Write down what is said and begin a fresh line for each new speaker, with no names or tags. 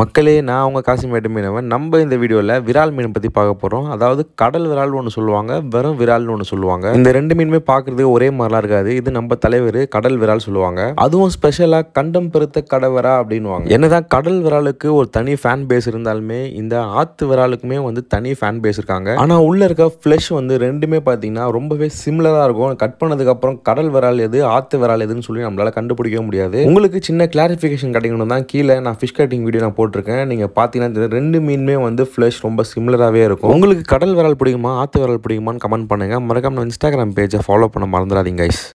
மக்களே நான் அவங்க காசி மேட்டு மீனவன் நம்ம இந்த வீடியோவில் விரால் மீன் பற்றி பார்க்க போகிறோம் அதாவது கடல் விரால் ஒன்று சொல்லுவாங்க வெறும் விரால்னு ஒன்று சொல்லுவாங்க இந்த ரெண்டு மீனுமே பார்க்குறதுக்கு ஒரே மாதிரிலாம் இருக்காது இது நம்ம தலைவர் கடல் விரால் சொல்லுவாங்க அதுவும் ஸ்பெஷலாக கண்டம் பெருத்த கடவரா அப்படின்வாங்க என்னதான் கடல் விராலுக்கு ஒரு தனி ஃபேன் பேஸ் இருந்தாலுமே இந்த ஆத்து விராலுக்குமே வந்து தனி ஃபேன் பேஸ் இருக்காங்க ஆனால் உள்ளே இருக்க ஃப்ளஷ் வந்து ரெண்டுமே பார்த்தீங்கன்னா ரொம்பவே சிமிலராக இருக்கும் கட் பண்ணதுக்கப்புறம் கடல் விரால் எது ஆத்து விரால் எதுன்னு சொல்லி நம்மளால் கண்டுபிடிக்கவே முடியாது உங்களுக்கு சின்ன கிளாரிஃபிகேஷன் கிடைக்கணும் தான் கீழே நான் ஃபிஷ் கட்டிங் வீடியோ நான் போட்டு போட்டிருக்கேன் நீங்கள் பார்த்தீங்கன்னா ரெண்டு மீனுமே வந்து ஃப்ளஷ் ரொம்ப சிமிலராகவே இருக்கும் உங்களுக்கு கடல் விரல் பிடிக்குமா ஆற்று விரல் பிடிக்குமான்னு கமெண்ட் பண்ணுங்கள் மறக்காம இன்ஸ்டாகிராம் பேஜை ஃபாலோ பண்ண மறந்துடாதீங்க கைஸ்